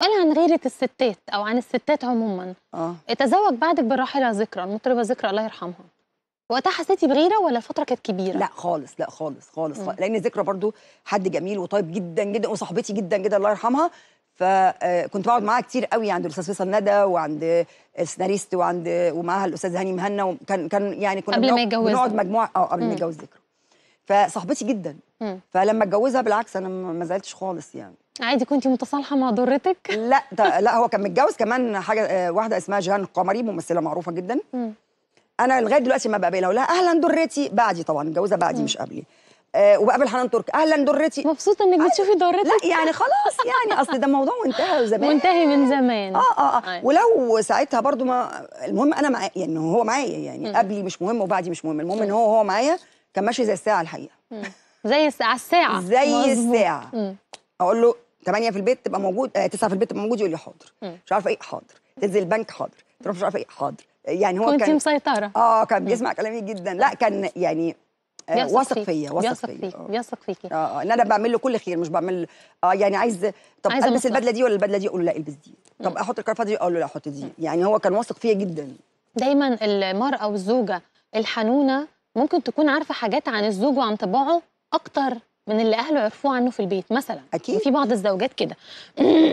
قال عن غيرة الستات أو عن الستات عموما آه. اتزوج بعدك بالراحلة ذكرى المطربة ذكرى الله يرحمها وقتها حسيتي بغيره ولا الفتره كانت كبيره؟ لا خالص لا خالص خالص, خالص. لان ذكرى برضو حد جميل وطيب جدا جدا وصاحبتي جدا جدا الله يرحمها فكنت آه، بقعد معاها كتير قوي عند الاستاذ فيصل ندى وعند السيناريست وعند ومعاها الاستاذ هاني مهنا وكان كان يعني كنا قبل ما بنقعد مجموعه اه قبل ما يتجوز ذكرى فصاحبتي جدا م. فلما اتجوزها بالعكس انا ما زعلتش خالص يعني عادي كنت متصالحه مع ضرتك لا ده لا هو كان متجوز كمان حاجه آه، واحده اسمها جهان قمري ممثله معروفه جدا م. انا لغايه دلوقتي ما بقابلها ولا اهلا ضرتي بعدي طبعا متجوزه بعدي م. مش قبلي أه وبقابل حنان ترك اهلا ضرتي مبسوطه انك آه، بتشوفي ضرتك لا يعني خلاص يعني اصل ده موضوع وانتهى زمان منتهي من زمان اه اه, آه. أيوة. ولو ساعتها برضو ما المهم انا معاه يعني هو معايا يعني قبلي مش مهم وبعدي مش مهم المهم ان هو هو معايا كان ماشي زي الساعه الحقيقه زي الساعه الساعه زي الساعه اقول له 8 في البيت تبقى موجود 9 آه، في البيت تبقى موجود يقول لي حاضر مش عارفه ايه حاضر تنزل البنك حاضر تروح مش عارفه ايه حاضر يعني هو كنت كان مسيطره اه كان بيسمع كلامي جدا لا كان يعني آه، واثق فيا واثق فيا آه. بيثق فيكي اه ان انا بعمل له كل خير مش بعمل اه يعني عايز طب عايز البس البدله دي ولا البدله دي اقول له لا البس دي طب مم. احط الكرافته دي اقول له لا احط دي يعني هو كان واثق فيا جدا دايما المراه والزوجه الحنونه ممكن تكون عارفه حاجات عن الزوج وعن طباعه اكتر من اللي اهله عرفوه عنه في البيت مثلا اكيد في بعض الزوجات كده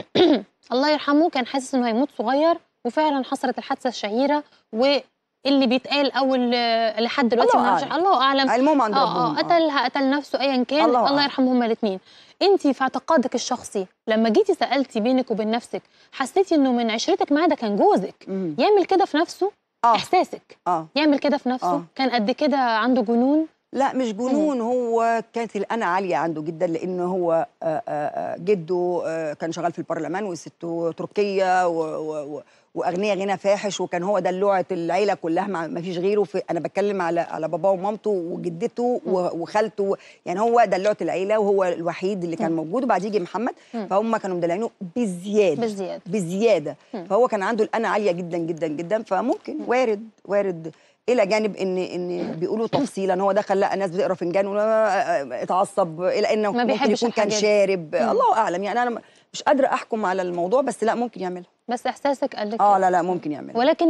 الله يرحمه كان حاسس انه هيموت صغير وفعلا حصلت الحادثه الشهيره و اللي بيتقال او لحد دلوقتي الله اعلم الله اعلم المهم عند آه آه قتلها قتل نفسه ايا كان الله, الله يرحمه هما الاثنين انت في اعتقادك الشخصي لما جيتي سالتي بينك وبين نفسك حسيتي انه من عشرتك معاه ده كان جوزك يعمل كده في نفسه آه. احساسك آه. يعمل كده في نفسه آه. كان قد كده عنده جنون لا مش جنون إيه؟ هو كانت الأنا عالية عنده جدا لأن هو آه، آه، آه، جده كان شغال في البرلمان وسته تركية و... و... واغنيه غنى فاحش وكان هو دلوعه العيله كلها ما فيش غيره في انا بتكلم على على باباه ومامته وجدته وخالته يعني هو دلوعه العيله وهو الوحيد اللي كان موجود وبعد يجي محمد فهم كانوا مدلعينه بزياده بزياده بزياده فهو كان عنده الانا عاليه جدا جدا جدا فممكن وارد وارد الى جانب ان ان بيقولوا تفصيلا هو دخل لقى ناس بتقرا فنجان اتعصب الى انه ممكن يكون كان شارب الله اعلم يعني انا مش قادره احكم على الموضوع بس لا ممكن يعملها بس احساسك قال لك اه إيه؟ لا لا ممكن يعمل ولكن